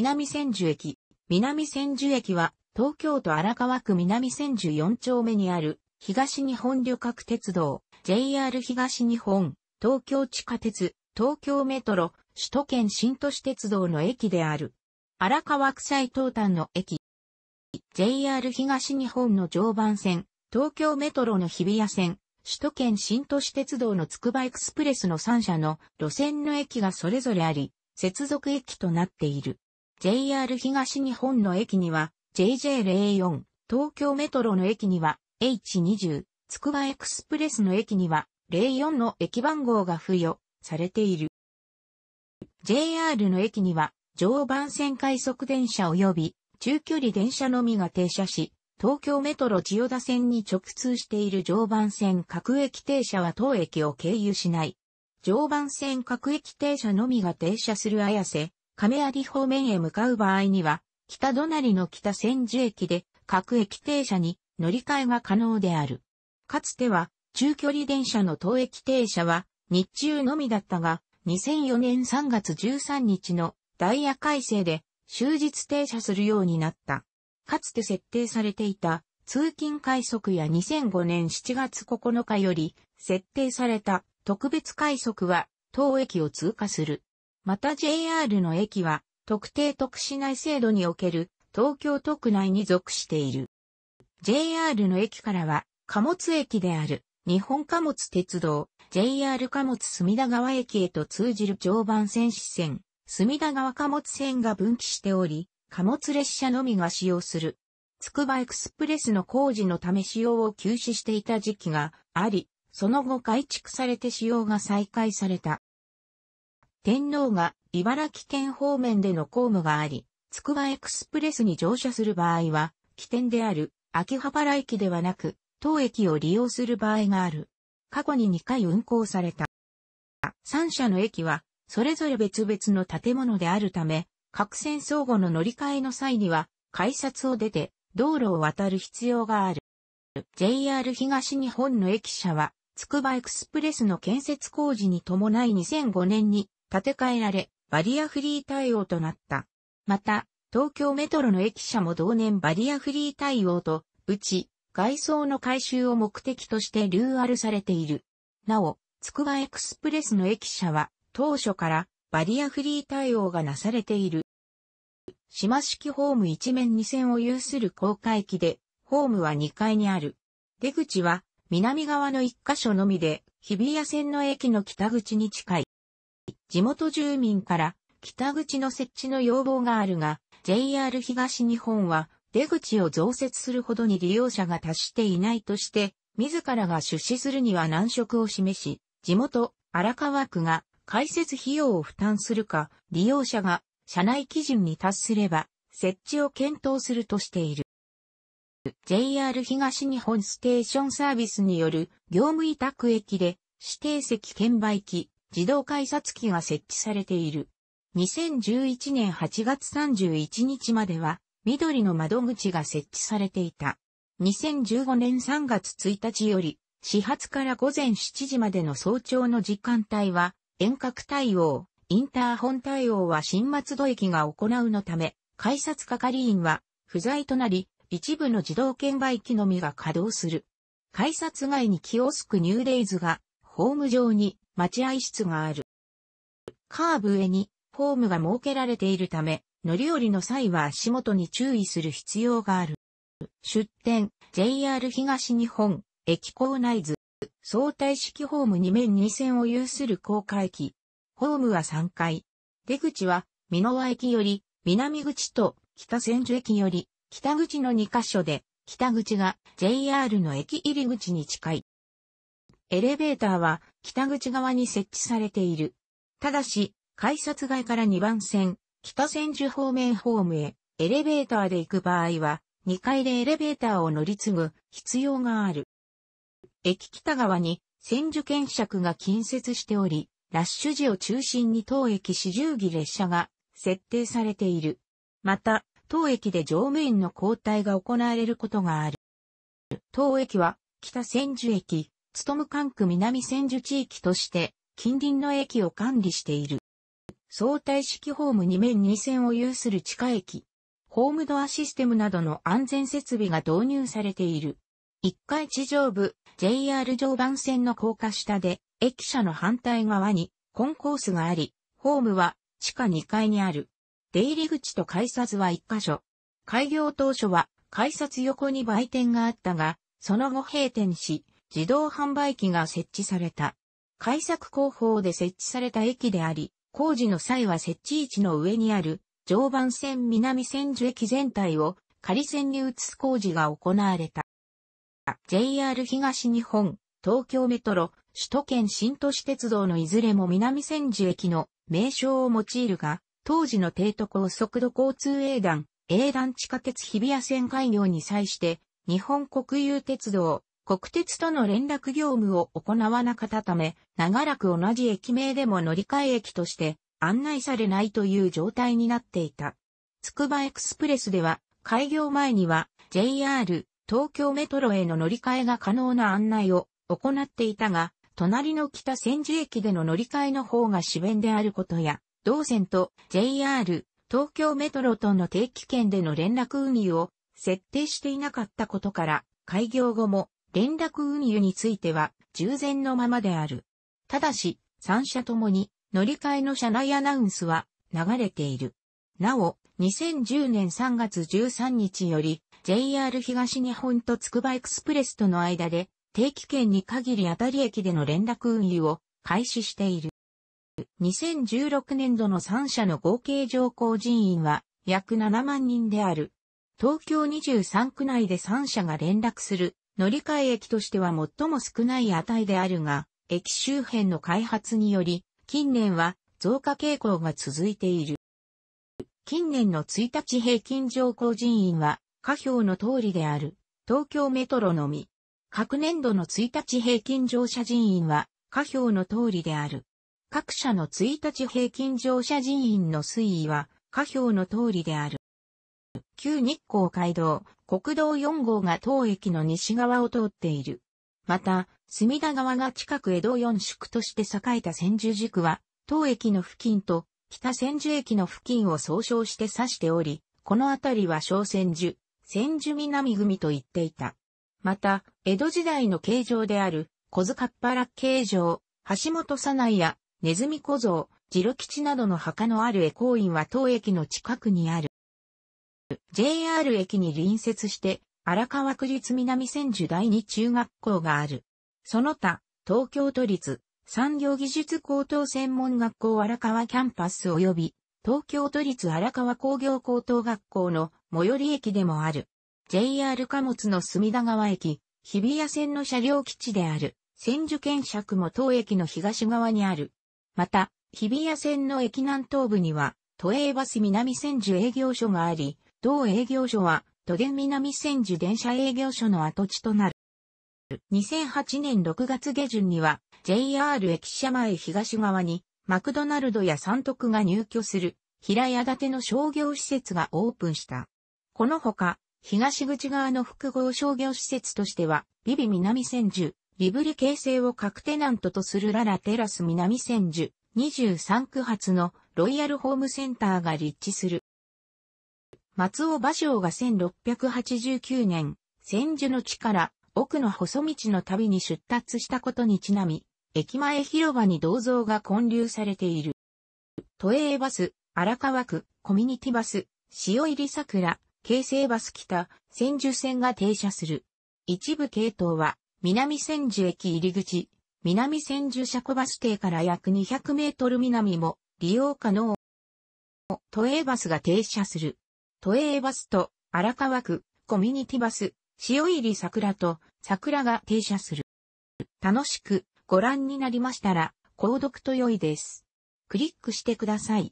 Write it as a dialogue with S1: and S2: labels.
S1: 南千住駅。南千住駅は、東京都荒川区南千住4丁目にある、東日本旅客鉄道、JR 東日本、東京地下鉄、東京メトロ、首都圏新都市鉄道の駅である。荒川区最東端の駅。JR 東日本の常磐線、東京メトロの日比谷線、首都圏新都市鉄道のつくばエクスプレスの3社の路線の駅がそれぞれあり、接続駅となっている。JR 東日本の駅には JJ04、東京メトロの駅には H20、つくばエクスプレスの駅には04の駅番号が付与されている。JR の駅には常磐線快速電車及び中距離電車のみが停車し、東京メトロ千代田線に直通している常磐線各駅停車は当駅を経由しない。常磐線各駅停車のみが停車する綾瀬、亀有方面へ向かう場合には、北隣の北千住駅で各駅停車に乗り換えが可能である。かつては、中距離電車の当駅停車は日中のみだったが、2004年3月13日のダイヤ改正で終日停車するようになった。かつて設定されていた通勤快速や2005年7月9日より設定された特別快速は当駅を通過する。また JR の駅は、特定特市内制度における東京都区内に属している。JR の駅からは、貨物駅である日本貨物鉄道 JR 貨物隅田川駅へと通じる常磐線支線、隅田川貨物線が分岐しており、貨物列車のみが使用する。つくばエクスプレスの工事のため使用を休止していた時期があり、その後改築されて使用が再開された。天皇が茨城県方面での公務があり、つくばエクスプレスに乗車する場合は、起点である秋葉原駅ではなく、当駅を利用する場合がある。過去に2回運行された。3社の駅は、それぞれ別々の建物であるため、各線相互の乗り換えの際には、改札を出て、道路を渡る必要がある。JR 東日本の駅舎は、つくばエクスプレスの建設工事に伴い2005年に建て替えられ、バリアフリー対応となった。また、東京メトロの駅舎も同年バリアフリー対応と、うち、外装の改修を目的としてリューアルされている。なお、つくばエクスプレスの駅舎は、当初からバリアフリー対応がなされている。島式ホーム一面二線を有する高架駅で、ホームは2階にある。出口は南側の1箇所のみで、日比谷線の駅の北口に近い。地元住民から北口の設置の要望があるが、JR 東日本は出口を増設するほどに利用者が達していないとして、自らが出資するには難色を示し、地元荒川区が開設費用を負担するか、利用者が社内基準に達すれば、設置を検討するとしている。JR 東日本ステーションサービスによる業務委託駅で指定席券売機自動改札機が設置されている。2011年8月31日までは、緑の窓口が設置されていた。2015年3月1日より、始発から午前7時までの早朝の時間帯は、遠隔対応、インターホン対応は新松戸駅が行うのため、改札係員は不在となり、一部の自動券売機のみが稼働する。改札外にキオスクニューデイズがホーム上に待合室がある。カーブ上にホームが設けられているため、乗り降りの際は足元に注意する必要がある。出店、JR 東日本、駅構内図、相対式ホーム2面2線を有する高架駅。ホームは3階。出口は、美濃和駅より、南口と北千住駅より、北口の2カ所で、北口が JR の駅入り口に近い。エレベーターは北口側に設置されている。ただし、改札外から2番線、北千住方面ホームへエレベーターで行く場合は、2階でエレベーターを乗り継ぐ必要がある。駅北側に千住検尺が近接しており、ラッシュ時を中心に当駅四十儀列車が設定されている。また、当駅で乗務員の交代が行われることがある。当駅は北千住駅、む管区南千住地域として、近隣の駅を管理している。相対式ホーム2面2線を有する地下駅。ホームドアシステムなどの安全設備が導入されている。1階地上部、JR 常磐線の高架下で、駅舎の反対側にコンコースがあり、ホームは地下2階にある。出入り口と改札は1箇所。開業当初は改札横に売店があったが、その後閉店し、自動販売機が設置された。開作工法で設置された駅であり、工事の際は設置位置の上にある常磐線南千住駅全体を仮線に移す工事が行われた。JR 東日本、東京メトロ、首都圏新都市鉄道のいずれも南千住駅の名称を用いるが、当時の帝都高速度交通営団、営団地下鉄日比谷線開業に際して、日本国有鉄道、国鉄との連絡業務を行わなかったため、長らく同じ駅名でも乗り換え駅として案内されないという状態になっていた。つくばエクスプレスでは、開業前には JR 東京メトロへの乗り換えが可能な案内を行っていたが、隣の北千住駅での乗り換えの方が主弁であることや、同線と JR 東京メトロとの定期券での連絡運輸を設定していなかったことから、開業後も連絡運輸については従前のままである。ただし、3社ともに乗り換えの車内アナウンスは流れている。なお、2010年3月13日より JR 東日本とつくばエクスプレスとの間で定期券に限り当たり駅での連絡運輸を開始している。2016年度の3社の合計乗降人員は約7万人である。東京23区内で3社が連絡する乗り換え駅としては最も少ない値であるが、駅周辺の開発により、近年は増加傾向が続いている。近年の1日平均乗降人員は、下表の通りである、東京メトロのみ。各年度の1日平均乗車人員は、下表の通りである。各社の1日平均乗車人員の推移は、下表の通りである。旧日光街道、国道4号が当駅の西側を通っている。また、隅田川が近く江戸四宿として栄えた千住地区は、当駅の付近と北千住駅の付近を総称して指しており、この辺りは小千住、千住南組と言っていた。また、江戸時代の形状である、小塚っ原形状、橋本さないや、ネズミ小僧、ジロ吉などの墓のある江光院は当駅の近くにある。JR 駅に隣接して、荒川区立南千住第二中学校がある。その他、東京都立産業技術高等専門学校荒川キャンパス及び東京都立荒川工業高等学校の最寄り駅でもある。JR 貨物の隅田川駅、日比谷線の車両基地である千住県尺も当駅の東側にある。また、日比谷線の駅南東部には都営バス南千住営業所があり、同営業所は、都電南千住電車営業所の跡地となる。2008年6月下旬には、JR 駅舎前東側に、マクドナルドや三徳が入居する、平屋建ての商業施設がオープンした。このほか、東口側の複合商業施設としては、ビビ南千住、リブリ形成を各テナントとするララテラス南千住、23区発のロイヤルホームセンターが立地する。松尾芭蕉が1689年、千住の地から奥の細道の旅に出立したことにちなみ、駅前広場に銅像が建立されている。都営バス、荒川区、コミュニティバス、塩入桜、京成バス北、千住線が停車する。一部系統は、南千住駅入り口、南千住車庫バス停から約200メートル南も利用可能。都営バスが停車する。都営バスと荒川区コミュニティバス、潮入り桜と桜が停車する。楽しくご覧になりましたら、購読と良いです。クリックしてください。